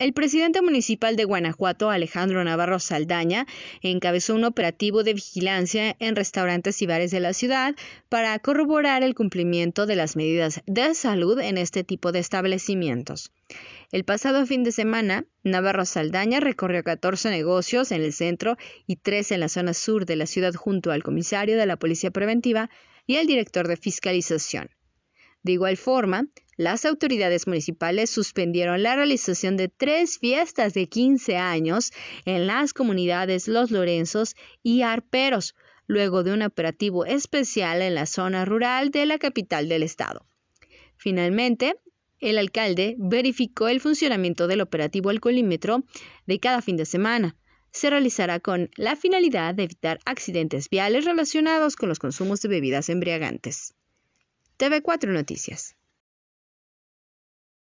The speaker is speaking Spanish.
El presidente municipal de Guanajuato, Alejandro Navarro Saldaña, encabezó un operativo de vigilancia en restaurantes y bares de la ciudad para corroborar el cumplimiento de las medidas de salud en este tipo de establecimientos. El pasado fin de semana, Navarro Saldaña recorrió 14 negocios en el centro y 3 en la zona sur de la ciudad junto al comisario de la Policía Preventiva y al director de Fiscalización. De igual forma, las autoridades municipales suspendieron la realización de tres fiestas de 15 años en las comunidades Los Lorenzos y Arperos, luego de un operativo especial en la zona rural de la capital del estado. Finalmente, el alcalde verificó el funcionamiento del operativo alcoholímetro de cada fin de semana. Se realizará con la finalidad de evitar accidentes viales relacionados con los consumos de bebidas embriagantes. TV4 Noticias.